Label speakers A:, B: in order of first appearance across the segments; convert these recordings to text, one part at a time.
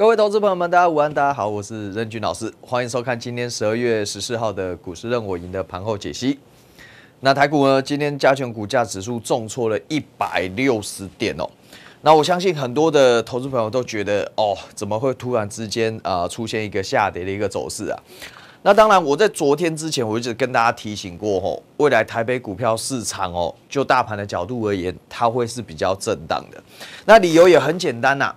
A: 各位投资朋友们，大家午安，大家好，我是任俊老师，欢迎收看今天十二月十四号的股市任我赢的盘后解析。那台股呢，今天加权股价指数重挫了一百六十点哦。那我相信很多的投资朋友都觉得，哦，怎么会突然之间啊出现一个下跌的一个走势啊？那当然，我在昨天之前我一直跟大家提醒过吼，未来台北股票市场哦，就大盘的角度而言，它会是比较震荡的。那理由也很简单呐。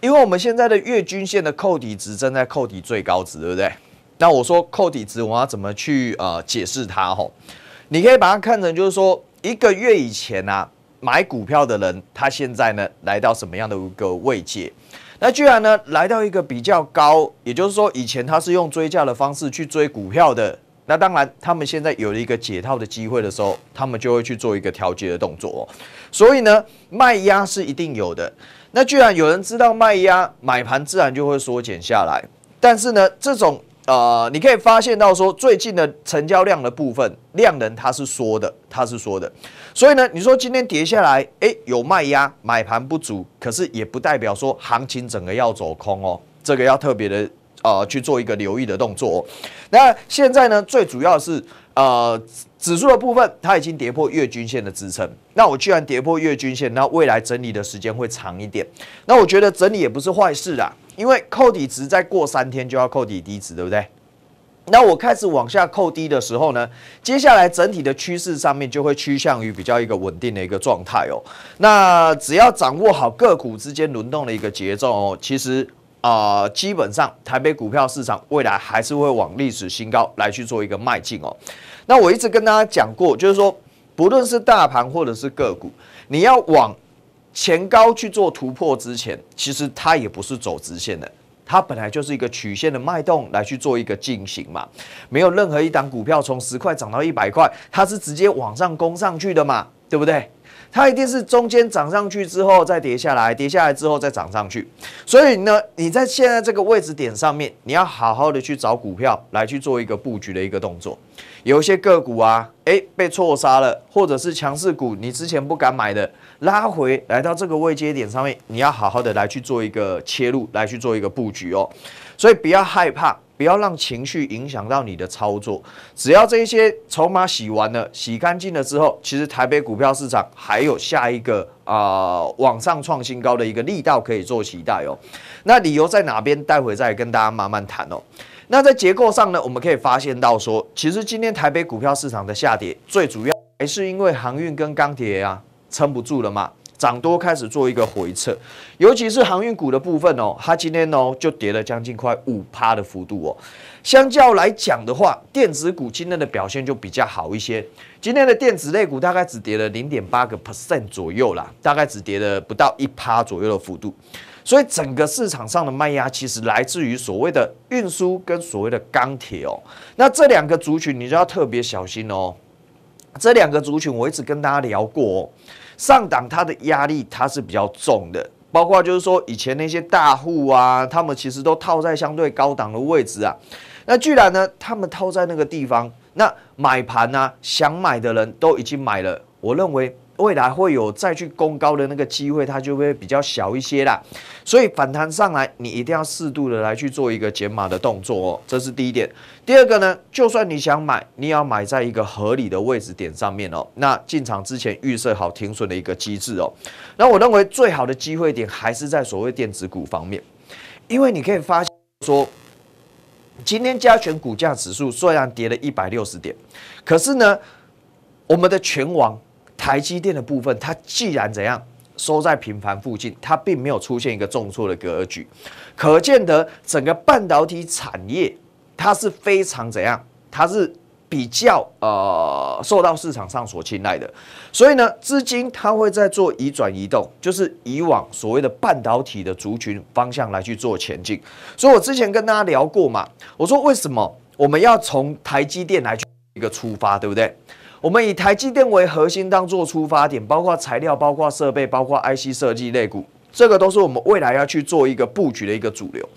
A: 因为我们现在的月均线的扣底值正在扣底最高值，对不对？那我说扣底值，我要怎么去呃解释它？吼，你可以把它看成就是说一个月以前啊，买股票的人，他现在呢来到什么样的一个位阶？那居然呢来到一个比较高，也就是说以前他是用追价的方式去追股票的。那当然，他们现在有了一个解套的机会的时候，他们就会去做一个调节的动作，所以呢，卖压是一定有的。那既然有人知道卖压，买盘自然就会缩减下来。但是呢，这种呃，你可以发现到说，最近的成交量的部分量能它是缩的，它是缩的。所以呢，你说今天跌下来，哎，有卖压，买盘不足，可是也不代表说行情整个要走空哦，这个要特别的。呃，去做一个留意的动作。那现在呢，最主要是呃指数的部分，它已经跌破月均线的支撑。那我既然跌破月均线，那未来整理的时间会长一点。那我觉得整理也不是坏事啦，因为扣底值再过三天就要扣底低值，对不对？那我开始往下扣低的时候呢，接下来整体的趋势上面就会趋向于比较一个稳定的一个状态哦。那只要掌握好个股之间轮动的一个节奏哦，其实。啊，基本上台北股票市场未来还是会往历史新高来去做一个迈进哦。那我一直跟大家讲过，就是说，不论是大盘或者是个股，你要往前高去做突破之前，其实它也不是走直线的，它本来就是一个曲线的脉动来去做一个进行嘛。没有任何一档股票从十块涨到一百块，它是直接往上攻上去的嘛，对不对？它一定是中间涨上去之后再跌下来，跌下来之后再涨上去。所以呢，你在现在这个位置点上面，你要好好的去找股票来去做一个布局的一个动作。有一些个股啊，哎，被错杀了，或者是强势股，你之前不敢买的，拉回来到这个位阶点上面，你要好好的来去做一个切入，来去做一个布局哦。所以不要害怕。不要让情绪影响到你的操作。只要这些筹码洗完了、洗干净了之后，其实台北股票市场还有下一个啊往上创新高的一个力道可以做期待哦。那理由在哪边？待会再跟大家慢慢谈哦。那在结构上呢，我们可以发现到说，其实今天台北股票市场的下跌最主要还是因为航运跟钢铁啊撑不住了嘛。涨多开始做一个回撤，尤其是航运股的部分哦，它今天哦就跌了将近快五趴的幅度哦。相较来讲的话，电子股今天的表现就比较好一些。今天的电子类股大概只跌了零点八个 percent 左右啦，大概只跌了不到一趴左右的幅度。所以整个市场上的卖压其实来自于所谓的运输跟所谓的钢铁哦。那这两个族群你就要特别小心哦。这两个族群我一直跟大家聊过。上档它的压力它是比较重的，包括就是说以前那些大户啊，他们其实都套在相对高档的位置啊。那居然呢，他们套在那个地方，那买盘呐，想买的人都已经买了，我认为。未来会有再去攻高的那个机会，它就会比较小一些啦。所以反弹上来，你一定要适度的来去做一个减码的动作哦，这是第一点。第二个呢，就算你想买，你也要买在一个合理的位置点上面哦。那进场之前预设好停损的一个机制哦。那我认为最好的机会点还是在所谓电子股方面，因为你可以发现说，今天加权股价指数虽然跌了一百六十点，可是呢，我们的全网。台积电的部分，它既然怎样收在平盘附近，它并没有出现一个重挫的格局，可见得整个半导体产业它是非常怎样，它是比较呃受到市场上所青睐的，所以呢，资金它会在做移转移动，就是以往所谓的半导体的族群方向来去做前进。所以我之前跟大家聊过嘛，我说为什么我们要从台积电来去一个出发，对不对？我们以台积电为核心当做出发点，包括材料、包括设备、包括 IC 设计类股，这个都是我们未来要去做一个布局的一个主流。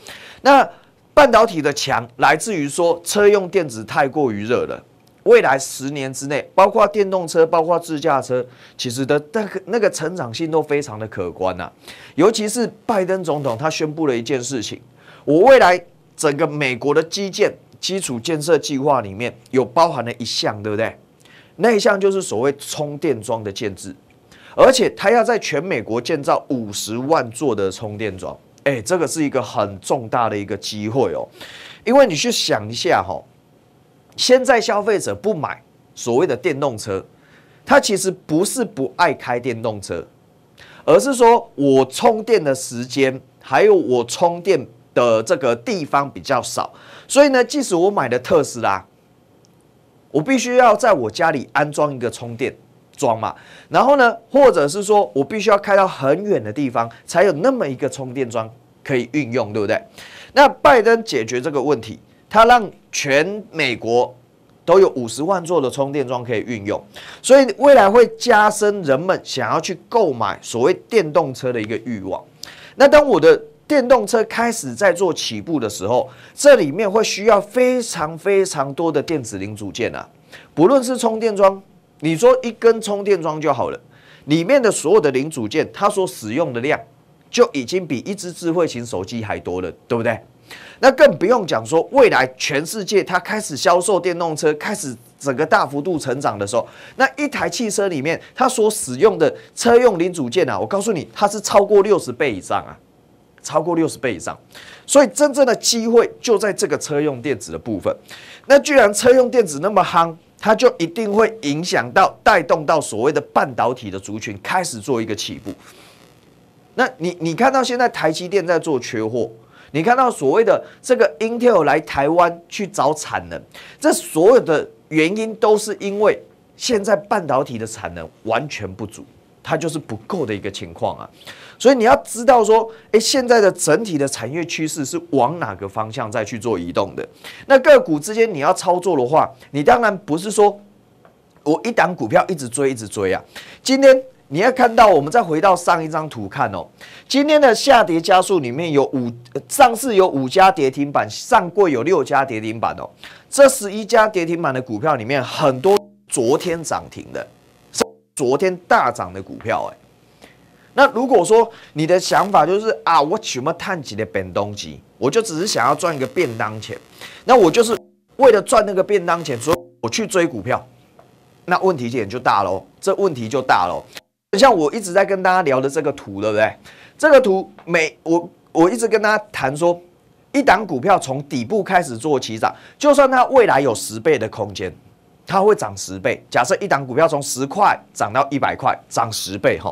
A: 那半导体的强来自于说车用电子太过于热了，未来十年之内，包括电动车、包括自驾车，其实的那那个成长性都非常的可观呐。尤其是拜登总统他宣布了一件事情，我未来整个美国的基建基础建设计划里面有包含了一项，对不对？那一项就是所谓充电桩的建制，而且他要在全美国建造五十万座的充电桩。哎，这个是一个很重大的一个机会哦，因为你去想一下哈，现在消费者不买所谓的电动车，他其实不是不爱开电动车，而是说我充电的时间还有我充电的这个地方比较少，所以呢，即使我买的特斯拉。我必须要在我家里安装一个充电桩嘛，然后呢，或者是说我必须要开到很远的地方才有那么一个充电桩可以运用，对不对？那拜登解决这个问题，他让全美国都有五十万座的充电桩可以运用，所以未来会加深人们想要去购买所谓电动车的一个欲望。那当我的。电动车开始在做起步的时候，这里面会需要非常非常多的电子零组件啊，不论是充电桩，你说一根充电桩就好了，里面的所有的零组件，它所使用的量就已经比一只智慧型手机还多了，对不对？那更不用讲说未来全世界它开始销售电动车，开始整个大幅度成长的时候，那一台汽车里面它所使用的车用零组件啊，我告诉你，它是超过六十倍以上啊。超过六十倍以上，所以真正的机会就在这个车用电子的部分。那既然车用电子那么夯，它就一定会影响到带动到所谓的半导体的族群开始做一个起步。那你你看到现在台积电在做缺货，你看到所谓的这个 Intel 来台湾去找产能，这所有的原因都是因为现在半导体的产能完全不足，它就是不够的一个情况啊。所以你要知道说，哎，现在的整体的产业趋势是往哪个方向再去做移动的？那个股之间你要操作的话，你当然不是说我一档股票一直追一直追啊。今天你要看到，我们再回到上一张图看哦，今天的下跌加速里面有五，上市有五家跌停板，上柜有六家跌停板哦。这十一家跌停板的股票里面，很多昨天涨停的，昨天大涨的股票，哎。那如果说你的想法就是啊，我什么探级的本东西，我就只是想要赚一个便当钱，那我就是为了赚那个便当钱，说我去追股票，那问题点就大喽，这问题就大喽。像我一直在跟大家聊的这个图，对不对？这个图每我我一直跟大家谈说，一档股票从底部开始做起涨，就算它未来有十倍的空间。它会涨十倍。假设一档股票从十块涨到一百块，涨十倍哈。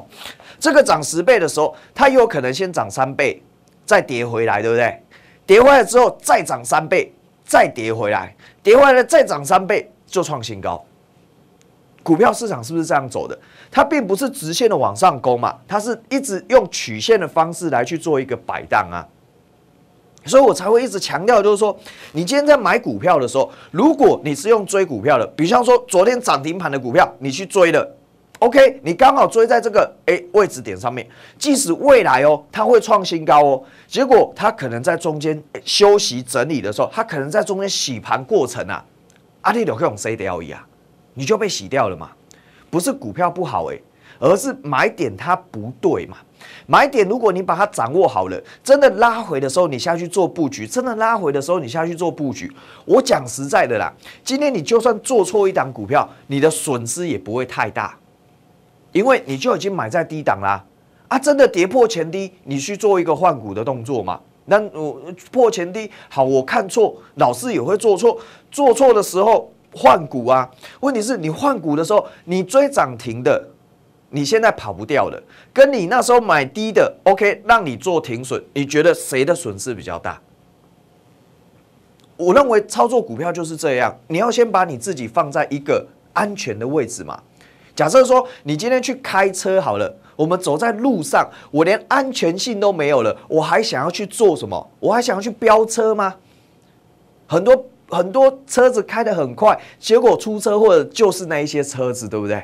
A: 这个涨十倍的时候，它有可能先涨三倍，再跌回来，对不对？跌回来之后再涨三倍，再跌回来，跌回来再涨三倍，就创新高。股票市场是不是这样走的？它并不是直线的往上攻嘛，它是一直用曲线的方式来去做一个摆荡啊。所以我才会一直强调，就是说，你今天在买股票的时候，如果你是用追股票的，比方说昨天涨停盘的股票，你去追了，OK，你刚好追在这个诶位置点上面，即使未来哦它会创新高哦，结果它可能在中间休息整理的时候，它可能在中间洗盘过程啊，阿里纽克用 C D 交啊，你就被洗掉了嘛，不是股票不好诶，而是买点它不对嘛。买点，如果你把它掌握好了，真的拉回的时候，你下去做布局；真的拉回的时候，你下去做布局。我讲实在的啦，今天你就算做错一档股票，你的损失也不会太大，因为你就已经买在低档啦。啊，真的跌破前低，你去做一个换股的动作嘛？那我破前低，好，我看错，老师也会做错，做错的时候换股啊。问题是你换股的时候，你追涨停的。你现在跑不掉了，跟你那时候买低的，OK，让你做停损，你觉得谁的损失比较大？我认为操作股票就是这样，你要先把你自己放在一个安全的位置嘛。假设说你今天去开车好了，我们走在路上，我连安全性都没有了，我还想要去做什么？我还想要去飙车吗？很多很多车子开的很快，结果出车祸的就是那一些车子，对不对？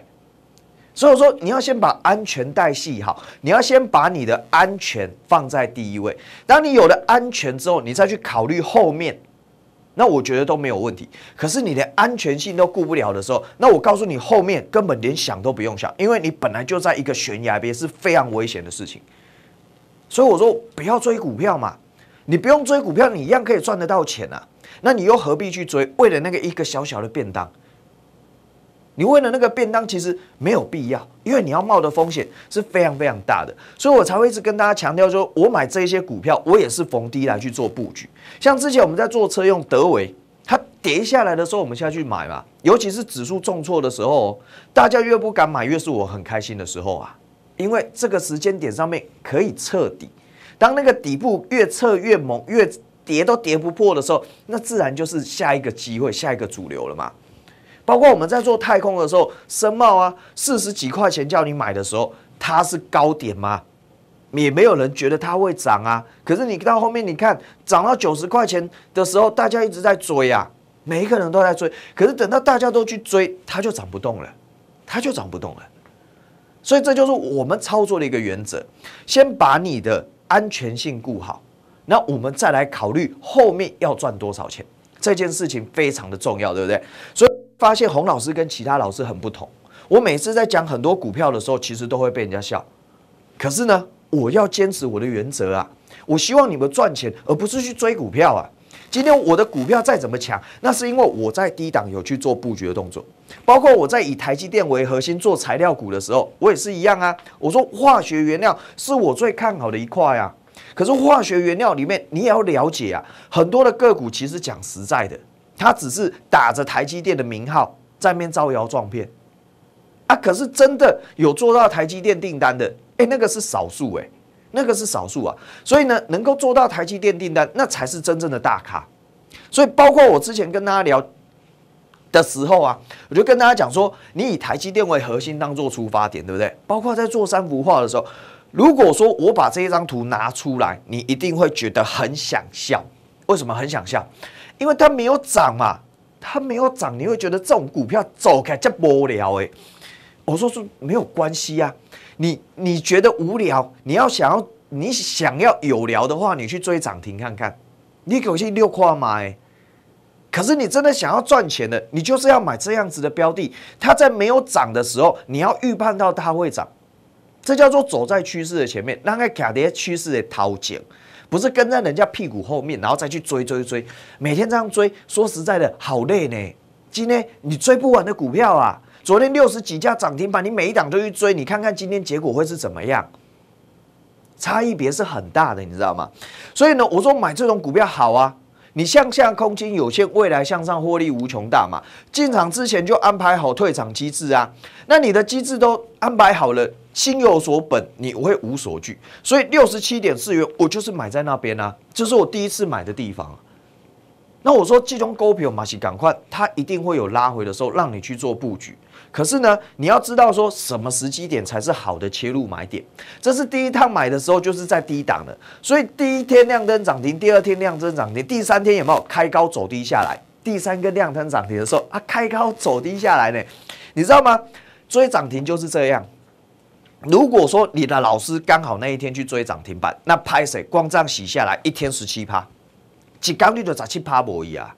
A: 所以我说，你要先把安全带系好，你要先把你的安全放在第一位。当你有了安全之后，你再去考虑后面，那我觉得都没有问题。可是你连安全性都顾不了的时候，那我告诉你，后面根本连想都不用想，因为你本来就在一个悬崖边，是非常危险的事情。所以我说，不要追股票嘛，你不用追股票，你一样可以赚得到钱啊。那你又何必去追？为了那个一个小小的便当？你为了那个便当，其实没有必要，因为你要冒的风险是非常非常大的，所以我才会一直跟大家强调，说我买这些股票，我也是逢低来去做布局。像之前我们在做车用德维，它跌下来的时候，我们下去买嘛，尤其是指数重挫的时候，大家越不敢买，越是我很开心的时候啊，因为这个时间点上面可以彻底，当那个底部越测越猛，越跌都跌不破的时候，那自然就是下一个机会，下一个主流了嘛。包括我们在做太空的时候，深茂啊，四十几块钱叫你买的时候，它是高点吗？也没有人觉得它会涨啊。可是你到后面，你看涨到九十块钱的时候，大家一直在追啊，每一个人都在追。可是等到大家都去追，它就涨不动了，它就涨不动了。所以这就是我们操作的一个原则：先把你的安全性顾好，那我们再来考虑后面要赚多少钱。这件事情非常的重要，对不对？所以发现洪老师跟其他老师很不同。我每次在讲很多股票的时候，其实都会被人家笑。可是呢，我要坚持我的原则啊！我希望你们赚钱，而不是去追股票啊！今天我的股票再怎么强，那是因为我在低档有去做布局的动作，包括我在以台积电为核心做材料股的时候，我也是一样啊！我说化学原料是我最看好的一块啊。可是化学原料里面，你也要了解啊。很多的个股其实讲实在的，它只是打着台积电的名号在面招摇撞骗啊。可是真的有做到台积电订单的，哎，那个是少数哎，那个是少数啊。所以呢，能够做到台积电订单，那才是真正的大咖。所以包括我之前跟大家聊的时候啊，我就跟大家讲说，你以台积电为核心当做出发点，对不对？包括在做三幅画的时候。如果说我把这一张图拿出来，你一定会觉得很想笑。为什么很想笑？因为它没有涨嘛，它没有涨，你会觉得这种股票走开在无聊哎。我说是没有关系呀，你你觉得无聊，你要想要你想要有聊的话，你去追涨停看看，一口气六块买。可是你真的想要赚钱的，你就是要买这样子的标的，它在没有涨的时候，你要预判到它会涨。这叫做走在趋势的前面，那个卡在趋势的头前，不是跟在人家屁股后面，然后再去追追追，每天这样追，说实在的，好累呢。今天你追不完的股票啊，昨天六十几家涨停板，你每一档都去追，你看看今天结果会是怎么样？差异别是很大的，你知道吗？所以呢，我说买这种股票好啊。你向下空间有限，未来向上获利无穷大嘛？进场之前就安排好退场机制啊！那你的机制都安排好了，心有所本，你会无所惧。所以六十七点四元，我就是买在那边啊，这是我第一次买的地方。那我说集中高票，马西赶快，它一定会有拉回的时候，让你去做布局。可是呢，你要知道说什么时机点才是好的切入买点。这是第一趟买的时候，就是在低档的。所以第一天亮灯涨停，第二天亮灯涨停，第三天有没有开高走低下来？第三根亮灯涨停的时候，啊，开高走低下来呢？你知道吗？追涨停就是这样。如果说你的老师刚好那一天去追涨停板，那拍谁？光这样洗下来一天十七趴，几缸你就十七趴没啊！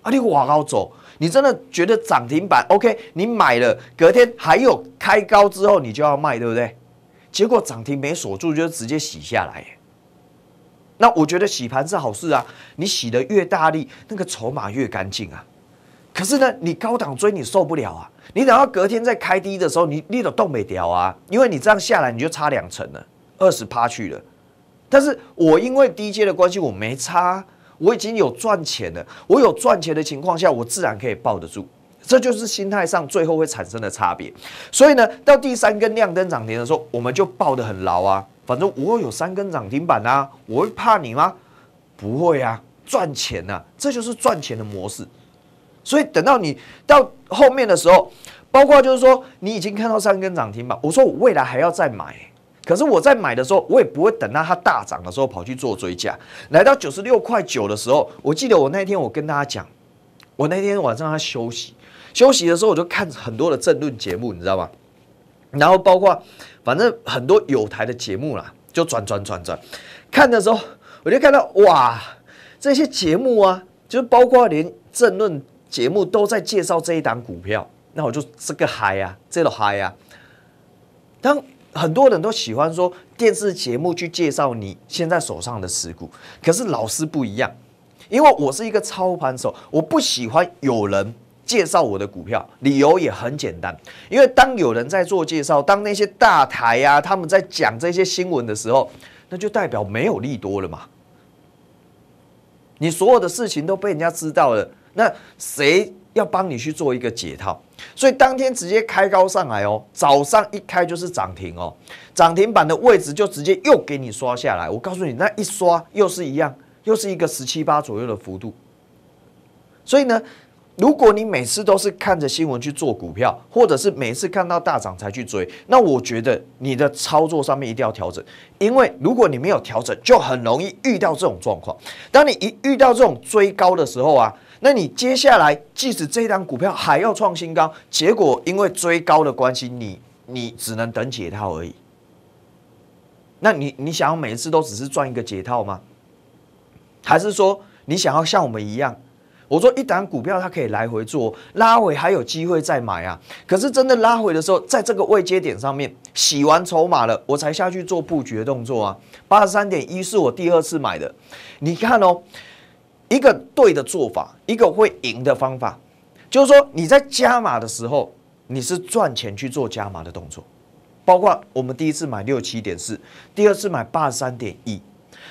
A: 啊，你往后走。你真的觉得涨停板 OK？你买了，隔天还有开高之后，你就要卖，对不对？结果涨停没锁住，就直接洗下来。那我觉得洗盘是好事啊，你洗的越大力，那个筹码越干净啊。可是呢，你高档追你受不了啊，你等到隔天再开低的时候，你你都动没掉啊，因为你这样下来你就差两成了，二十趴去了。但是我因为低阶的关系，我没差。我已经有赚钱了，我有赚钱的情况下，我自然可以抱得住，这就是心态上最后会产生的差别。所以呢，到第三根亮灯涨停的时候，我们就抱得很牢啊，反正我有三根涨停板啊，我会怕你吗？不会啊，赚钱呐。这就是赚钱的模式。所以等到你到后面的时候，包括就是说你已经看到三根涨停板，我说我未来还要再买。可是我在买的时候，我也不会等到它大涨的时候跑去做追加。来到九十六块九的时候，我记得我那天我跟大家讲，我那天晚上它休息，休息的时候我就看很多的政论节目，你知道吗？然后包括反正很多有台的节目啦，就转转转转。看的时候我就看到哇，这些节目啊，就是包括连政论节目都在介绍这一档股票，那我就这个嗨呀，这个嗨呀。当。很多人都喜欢说电视节目去介绍你现在手上的持股，可是老师不一样，因为我是一个操盘手，我不喜欢有人介绍我的股票。理由也很简单，因为当有人在做介绍，当那些大台啊他们在讲这些新闻的时候，那就代表没有利多了嘛。你所有的事情都被人家知道了，那谁要帮你去做一个解套？所以当天直接开高上来哦，早上一开就是涨停哦，涨停板的位置就直接又给你刷下来。我告诉你，那一刷又是一样，又是一个十七八左右的幅度。所以呢，如果你每次都是看着新闻去做股票，或者是每次看到大涨才去追，那我觉得你的操作上面一定要调整，因为如果你没有调整，就很容易遇到这种状况。当你一遇到这种追高的时候啊。那你接下来，即使这单股票还要创新高，结果因为追高的关系，你你只能等解套而已。那你你想要每一次都只是赚一个解套吗？还是说你想要像我们一样？我说一单股票它可以来回做，拉回还有机会再买啊。可是真的拉回的时候，在这个位阶点上面洗完筹码了，我才下去做布局的动作啊。八十三点一是我第二次买的，你看哦。一个对的做法，一个会赢的方法，就是说你在加码的时候，你是赚钱去做加码的动作。包括我们第一次买六七点四，第二次买八十三点一，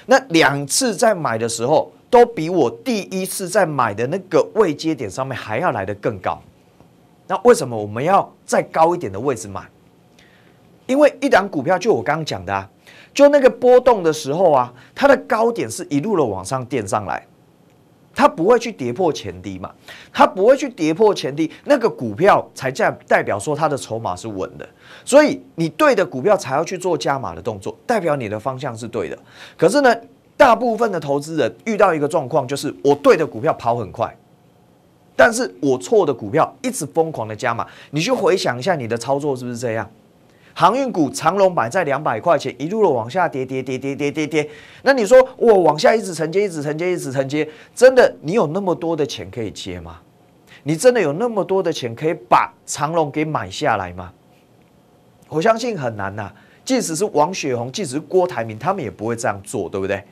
A: 那两次在买的时候，都比我第一次在买的那个位阶点上面还要来的更高。那为什么我们要再高一点的位置买？因为一档股票，就我刚刚讲的啊，就那个波动的时候啊，它的高点是一路的往上垫上来。它不会去跌破前低嘛？它不会去跌破前低，那个股票才在代表说它的筹码是稳的。所以你对的股票才要去做加码的动作，代表你的方向是对的。可是呢，大部分的投资人遇到一个状况，就是我对的股票跑很快，但是我错的股票一直疯狂的加码。你去回想一下你的操作是不是这样？航运股长龙摆在两百块钱，一路的往下跌，跌跌跌跌跌跌跌那你说我往下一直承接，一直承接，一直承接，真的你有那么多的钱可以接吗？你真的有那么多的钱可以把长龙给买下来吗？我相信很难呐。即使是王雪红，即使是郭台铭，他们也不会这样做，对不对？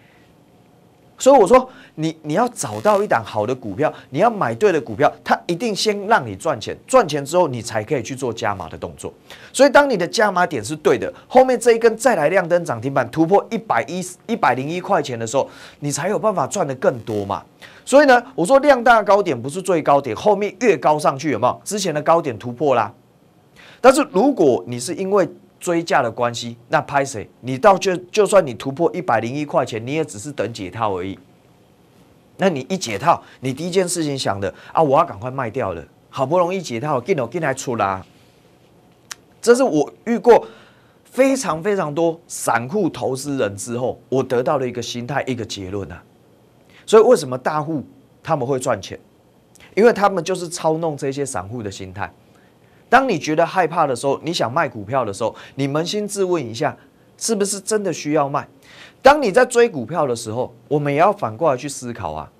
A: 所以我说，你你要找到一档好的股票，你要买对的股票，它一定先让你赚钱，赚钱之后你才可以去做加码的动作。所以当你的加码点是对的，后面这一根再来亮灯涨停板突破一百一一百零一块钱的时候，你才有办法赚的更多嘛。所以呢，我说量大高点不是最高点，后面越高上去有没有？之前的高点突破啦。但是如果你是因为追价的关系，那拍谁？你到就就算你突破一百零一块钱，你也只是等解套而已。那你一解套，你第一件事情想的啊，我要赶快卖掉了，好不容易解套，进来进来出啦。这是我遇过非常非常多散户投资人之后，我得到的一个心态一个结论啊。所以为什么大户他们会赚钱？因为他们就是操弄这些散户的心态。当你觉得害怕的时候，你想卖股票的时候，你扪心自问一下，是不是真的需要卖？当你在追股票的时候，我们也要反过来去思考啊，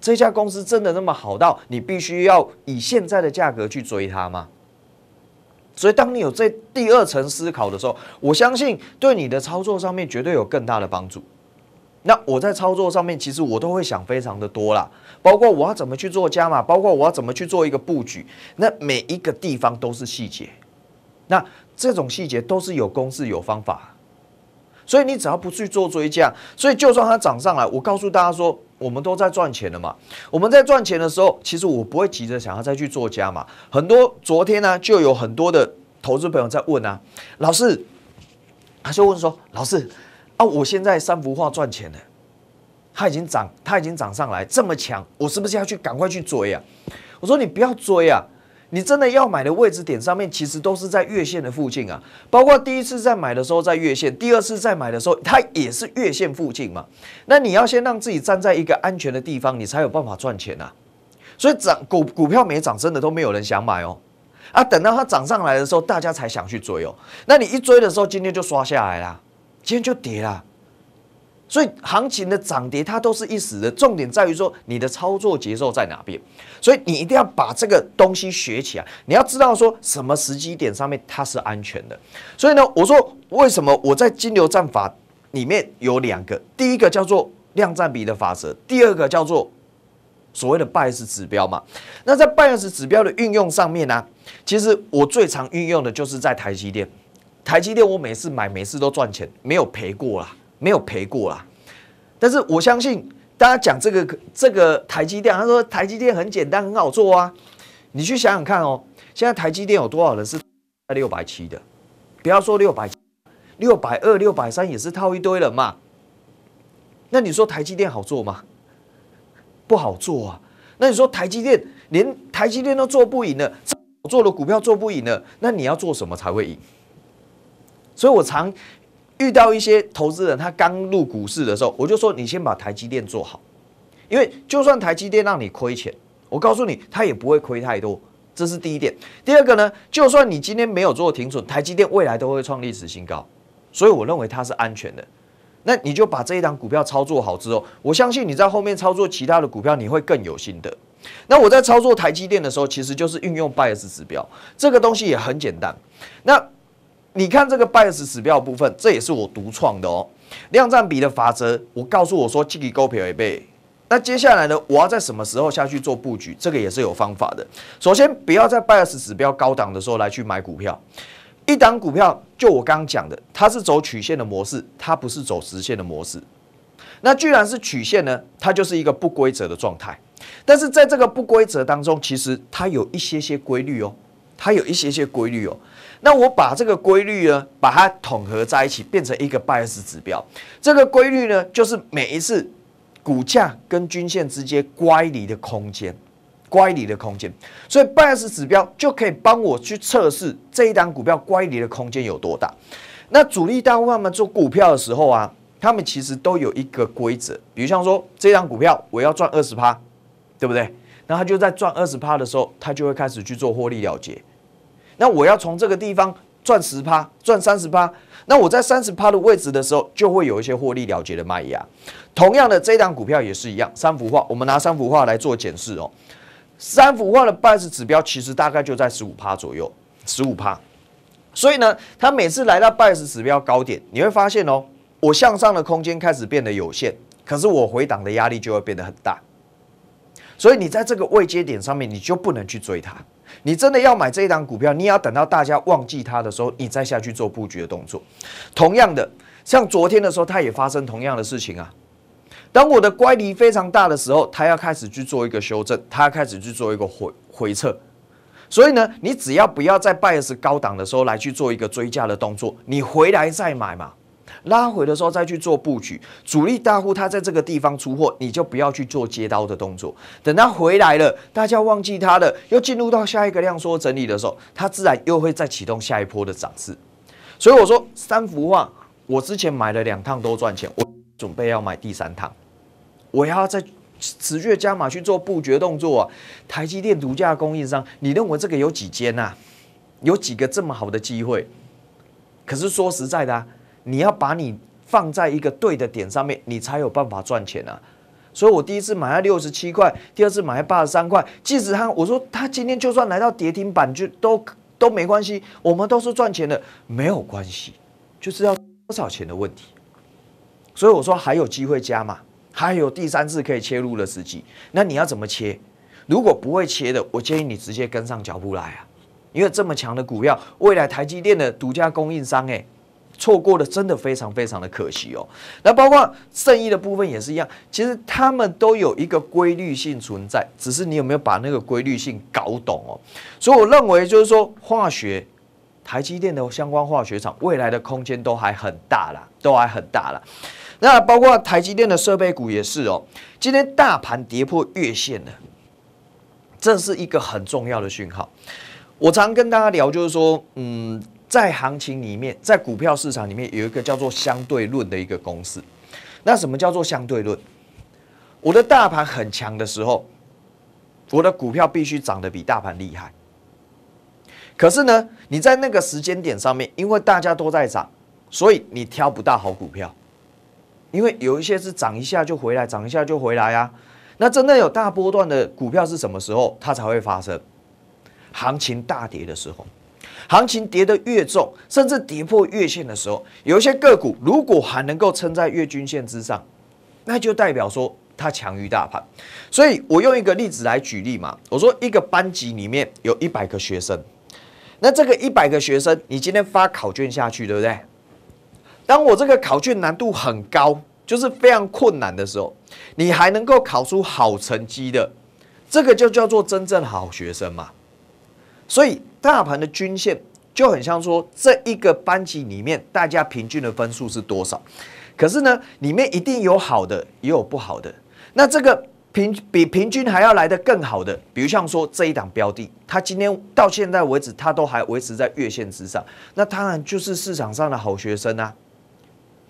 A: 这家公司真的那么好到你必须要以现在的价格去追它吗？所以，当你有这第二层思考的时候，我相信对你的操作上面绝对有更大的帮助。那我在操作上面，其实我都会想非常的多啦，包括我要怎么去做加码，包括我要怎么去做一个布局，那每一个地方都是细节，那这种细节都是有公式、有方法，所以你只要不去做追加，所以就算它涨上来，我告诉大家说，我们都在赚钱了嘛，我们在赚钱的时候，其实我不会急着想要再去做加码，很多昨天呢就有很多的投资朋友在问啊，老师，他就问说，老师。啊！我现在三幅画赚钱了，它已经涨，它已经涨上来这么强，我是不是要去赶快去追啊？我说你不要追啊！你真的要买的位置点上面其实都是在月线的附近啊。包括第一次在买的时候在月线，第二次在买的时候它也是月线附近嘛。那你要先让自己站在一个安全的地方，你才有办法赚钱啊。所以涨股股票没涨，真的都没有人想买哦。啊，等到它涨上来的时候，大家才想去追哦。那你一追的时候，今天就刷下来啦。今天就跌了，所以行情的涨跌它都是一时的，重点在于说你的操作节奏在哪边，所以你一定要把这个东西学起来，你要知道说什么时机点上面它是安全的。所以呢，我说为什么我在金牛战法里面有两个，第一个叫做量占比的法则，第二个叫做所谓的 BIAS 指标嘛。那在 BIAS 指标的运用上面呢，其实我最常运用的就是在台积电。台积电，我每次买，每次都赚钱，没有赔过啦，没有赔过啦。但是我相信，大家讲这个这个台积电，他说台积电很简单，很好做啊。你去想想看哦，现在台积电有多少人是在六百七的？不要说六百六百二、六百三也是套一堆人嘛。那你说台积电好做吗？不好做啊。那你说台积电连台积电都做不赢了，做的股票做不赢了，那你要做什么才会赢？所以，我常遇到一些投资人，他刚入股市的时候，我就说你先把台积电做好，因为就算台积电让你亏钱，我告诉你，它也不会亏太多，这是第一点。第二个呢，就算你今天没有做停损，台积电未来都会创历史新高，所以我认为它是安全的。那你就把这一档股票操作好之后，我相信你在后面操作其他的股票，你会更有心得。那我在操作台积电的时候，其实就是运用 BIAS 指标，这个东西也很简单。那你看这个 b i a s 指标部分，这也是我独创的哦。量占比的法则，我告诉我说，进以高平也备。那接下来呢，我要在什么时候下去做布局？这个也是有方法的。首先，不要在 b i a s 指标高档的时候来去买股票。一档股票，就我刚刚讲的，它是走曲线的模式，它不是走直线的模式。那居然是曲线呢？它就是一个不规则的状态。但是在这个不规则当中，其实它有一些些规律哦。它有一些些规律哦，那我把这个规律呢，把它统合在一起，变成一个 BIAS 指标。这个规律呢，就是每一次股价跟均线之间乖离的空间，乖离的空间。所以 BIAS 指标就可以帮我去测试这一档股票乖离的空间有多大。那主力大户他们做股票的时候啊，他们其实都有一个规则，比如像说这一股票我要赚二十趴，对不对？那他就在赚二十趴的时候，他就会开始去做获利了结。那我要从这个地方赚十趴，赚三十趴。那我在三十趴的位置的时候，就会有一些获利了结的卖压。同样的，这档股票也是一样。三幅画，我们拿三幅画来做检视哦。三幅画的 BIAS 指标其实大概就在十五趴左右，十五趴。所以呢，它每次来到 BIAS 指标高点，你会发现哦，我向上的空间开始变得有限，可是我回档的压力就会变得很大。所以你在这个位阶点上面，你就不能去追它。你真的要买这一档股票，你要等到大家忘记它的时候，你再下去做布局的动作。同样的，像昨天的时候，它也发生同样的事情啊。当我的乖离非常大的时候，它要开始去做一个修正，它开始去做一个回回撤。所以呢，你只要不要在 b i a s 高档的时候来去做一个追加的动作，你回来再买嘛。拉回的时候再去做布局，主力大户他在这个地方出货，你就不要去做接刀的动作。等他回来了，大家忘记他了，又进入到下一个量缩整理的时候，他自然又会再启动下一波的涨势。所以我说三幅画，我之前买了两趟都赚钱，我准备要买第三趟，我要在持续加码去做布局动作。台积电独家供应商，你认为这个有几间呐？有几个这么好的机会？可是说实在的。你要把你放在一个对的点上面，你才有办法赚钱啊！所以我第一次买在六十七块，第二次买在八十三块。即使他我说他今天就算来到跌停板，就都都没关系，我们都是赚钱的，没有关系，就是要多少钱的问题。所以我说还有机会加嘛，还有第三次可以切入的时机。那你要怎么切？如果不会切的，我建议你直接跟上脚步来啊，因为这么强的股票，未来台积电的独家供应商哎。错过的真的非常非常的可惜哦。那包括圣医的部分也是一样，其实他们都有一个规律性存在，只是你有没有把那个规律性搞懂哦。所以我认为就是说，化学、台积电的相关化学厂未来的空间都还很大啦，都还很大啦。那包括台积电的设备股也是哦。今天大盘跌破月线了，这是一个很重要的讯号。我常跟大家聊就是说，嗯。在行情里面，在股票市场里面有一个叫做相对论的一个公式。那什么叫做相对论？我的大盘很强的时候，我的股票必须涨得比大盘厉害。可是呢，你在那个时间点上面，因为大家都在涨，所以你挑不到好股票。因为有一些是涨一下就回来，涨一下就回来呀。那真的有大波段的股票是什么时候？它才会发生行情大跌的时候。行情跌得越重，甚至跌破月线的时候，有一些个股如果还能够撑在月均线之上，那就代表说它强于大盘。所以我用一个例子来举例嘛，我说一个班级里面有一百个学生，那这个一百个学生，你今天发考卷下去，对不对？当我这个考卷难度很高，就是非常困难的时候，你还能够考出好成绩的，这个就叫做真正好学生嘛。所以。大盘的均线就很像说，这一个班级里面大家平均的分数是多少？可是呢，里面一定有好的，也有不好的。那这个平比平均还要来的更好的，比如像说这一档标的，它今天到现在为止，它都还维持在月线之上。那当然就是市场上的好学生啊。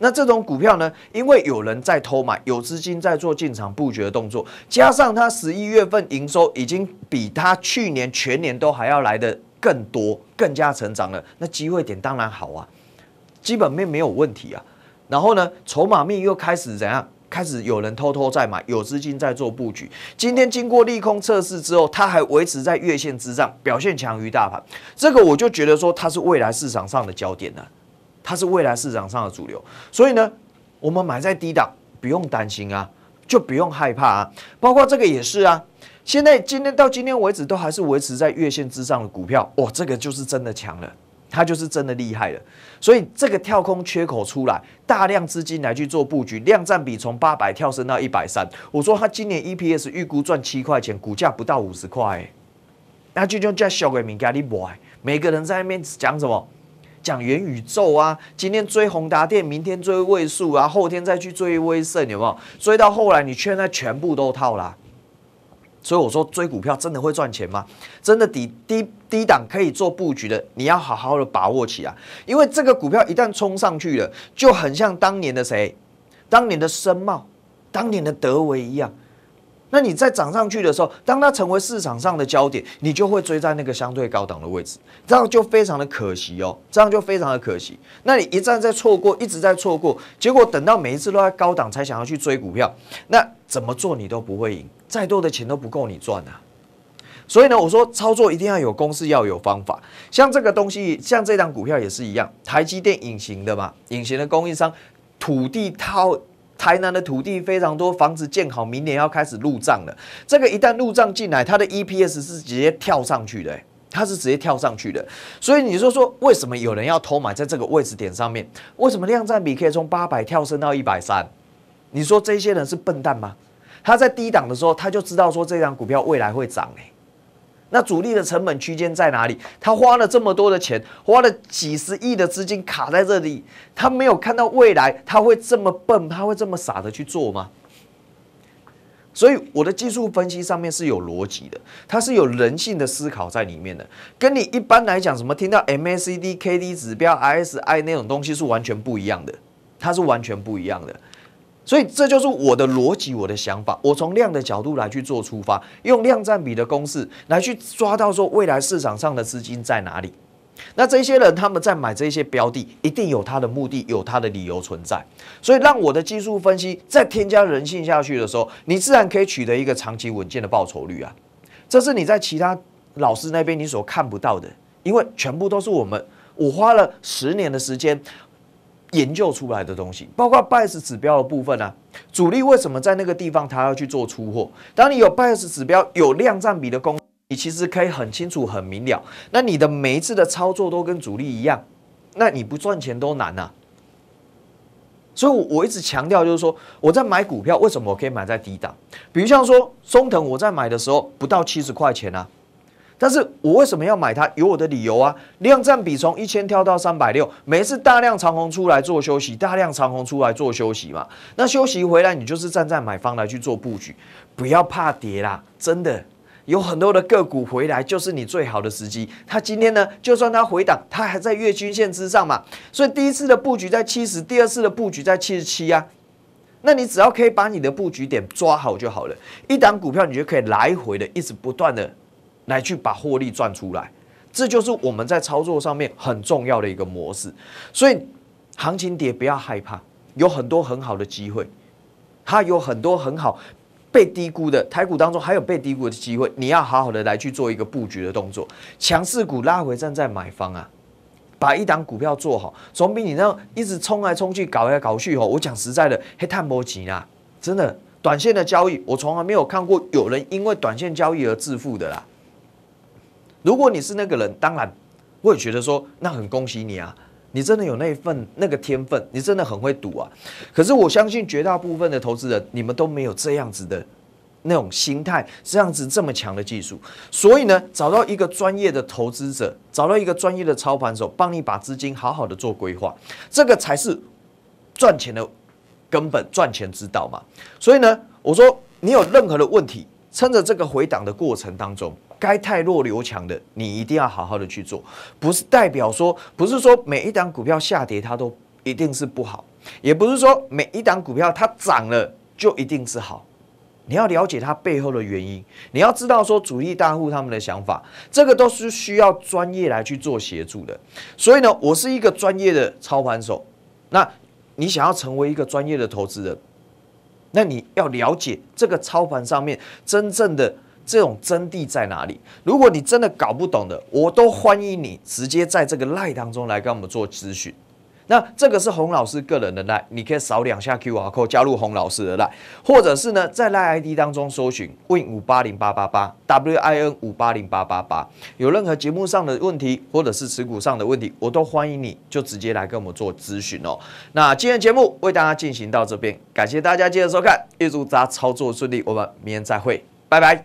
A: 那这种股票呢，因为有人在偷买，有资金在做进场布局的动作，加上它十一月份营收已经比它去年全年都还要来的。更多、更加成长了，那机会点当然好啊，基本面没有问题啊。然后呢，筹码面又开始怎样？开始有人偷偷在买，有资金在做布局。今天经过利空测试之后，它还维持在月线之上，表现强于大盘。这个我就觉得说，它是未来市场上的焦点啊，它是未来市场上的主流。所以呢，我们买在低档，不用担心啊，就不用害怕啊。包括这个也是啊。现在今天到今天为止都还是维持在月线之上的股票，哇，这个就是真的强了，它就是真的厉害了。所以这个跳空缺口出来，大量资金来去做布局，量占比从八百跳升到一百三。我说它今年 EPS 预估赚七块钱，股价不到五十块。那这种叫小鬼名家你 b o 每个人在那边讲什么？讲元宇宙啊，今天追宏达电，明天追位数啊，后天再去追微胜，有没有？追到后来你圈他全部都套啦。所以我说，追股票真的会赚钱吗？真的低低低档可以做布局的，你要好好的把握起来。因为这个股票一旦冲上去了，就很像当年的谁，当年的申茂，当年的德维一样。那你在涨上去的时候，当它成为市场上的焦点，你就会追在那个相对高档的位置，这样就非常的可惜哦，这样就非常的可惜。那你一再再错过，一直在错过，结果等到每一次都在高档才想要去追股票，那怎么做你都不会赢。再多的钱都不够你赚啊。所以呢，我说操作一定要有公式，要有方法。像这个东西，像这档股票也是一样，台积电隐形的嘛，隐形的供应商，土地套台南的土地非常多，房子建好，明年要开始入账了。这个一旦入账进来，它的 EPS 是直接跳上去的，它是直接跳上去的。所以你说说，为什么有人要偷买在这个位置点上面？为什么量占比可以从八百跳升到一百三？你说这些人是笨蛋吗？他在低档的时候，他就知道说这张股票未来会涨哎，那主力的成本区间在哪里？他花了这么多的钱，花了几十亿的资金卡在这里，他没有看到未来，他会这么笨，他会这么傻的去做吗？所以我的技术分析上面是有逻辑的，它是有人性的思考在里面的，跟你一般来讲什么听到 MACD、k d 指标、RSI 那种东西是完全不一样的，它是完全不一样的。所以这就是我的逻辑，我的想法。我从量的角度来去做出发，用量占比的公式来去抓到说未来市场上的资金在哪里。那这些人他们在买这些标的，一定有他的目的，有他的理由存在。所以让我的技术分析再添加人性下去的时候，你自然可以取得一个长期稳健的报酬率啊！这是你在其他老师那边你所看不到的，因为全部都是我们。我花了十年的时间。研究出来的东西，包括 bias 指标的部分呢，主力为什么在那个地方他要去做出货？当你有 bias 指标，有量占比的功，你其实可以很清楚、很明了。那你的每一次的操作都跟主力一样，那你不赚钱都难呐。所以，我我一直强调就是说，我在买股票，为什么我可以买在低档？比如像说中腾，我在买的时候不到七十块钱啊。但是我为什么要买它？有我的理由啊！量占比从一千跳到三百六，每次大量长红出来做休息，大量长红出来做休息嘛。那休息回来，你就是站在买方来去做布局，不要怕跌啦！真的有很多的个股回来就是你最好的时机。它今天呢，就算它回档，它还在月均线之上嘛，所以第一次的布局在七十，第二次的布局在七十七啊。那你只要可以把你的布局点抓好就好了，一档股票你就可以来回的一直不断的。来去把获利赚出来，这就是我们在操作上面很重要的一个模式。所以行情跌不要害怕，有很多很好的机会，它有很多很好被低估的台股当中还有被低估的机会，你要好好的来去做一个布局的动作。强势股拉回站在买方啊，把一档股票做好，总比你那样一直冲来冲去搞来搞去吼。我讲实在的，黑探波吉呢，真的短线的交易我从来没有看过有人因为短线交易而致富的啦。如果你是那个人，当然，我也觉得说那很恭喜你啊，你真的有那份那个天分，你真的很会赌啊。可是我相信绝大部分的投资人，你们都没有这样子的那种心态，这样子这么强的技术。所以呢，找到一个专业的投资者，找到一个专业的操盘手，帮你把资金好好的做规划，这个才是赚钱的根本、赚钱之道嘛。所以呢，我说你有任何的问题。趁着这个回档的过程当中，该太弱留强的，你一定要好好的去做。不是代表说，不是说每一档股票下跌它都一定是不好，也不是说每一档股票它涨了就一定是好。你要了解它背后的原因，你要知道说主力大户他们的想法，这个都是需要专业来去做协助的。所以呢，我是一个专业的操盘手。那你想要成为一个专业的投资人？那你要了解这个操盘上面真正的这种真谛在哪里？如果你真的搞不懂的，我都欢迎你直接在这个赖当中来跟我们做咨询。那这个是洪老师个人的 line，你可以扫两下 QR code 加入洪老师的 line，或者是呢在 l ID e i 当中搜寻 WIN 五八零八八八 W I N 五八零八八八，有任何节目上的问题或者是持股上的问题，我都欢迎你就直接来跟我们做咨询哦。那今天节目为大家进行到这边，感谢大家继续收看，预祝大家操作顺利，我们明天再会，拜拜。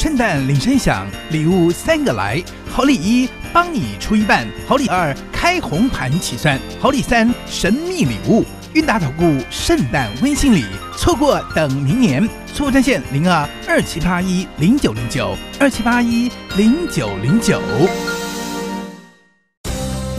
B: 圣诞铃声响，礼物三个来：好礼一帮你出一半，好礼二开红盘起算，好礼三神秘礼物。韵达投顾圣诞温馨礼，错过等明年。过在线零二二七八一零九零九二七八一零九零九。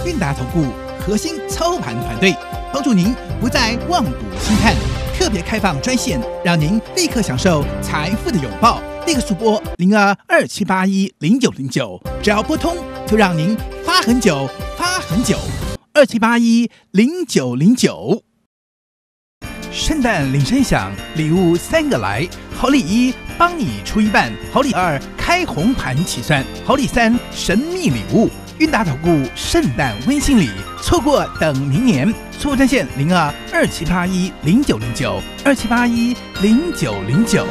B: 韵达投顾核心操盘团队，帮助您不再望赌兴叹。特别开放专线，让您立刻享受财富的拥抱。那个主播零二二七八一零九零九，只要拨通就让您发很久发很久。二七八一零九零九，圣诞铃声响，礼物三个来，好礼一帮你出一半，好礼二开红盘起算，好礼三神秘礼物，韵达投顾圣诞温馨礼，错过等明年。出在线零二二七八一零九零九，二七八一零九零九。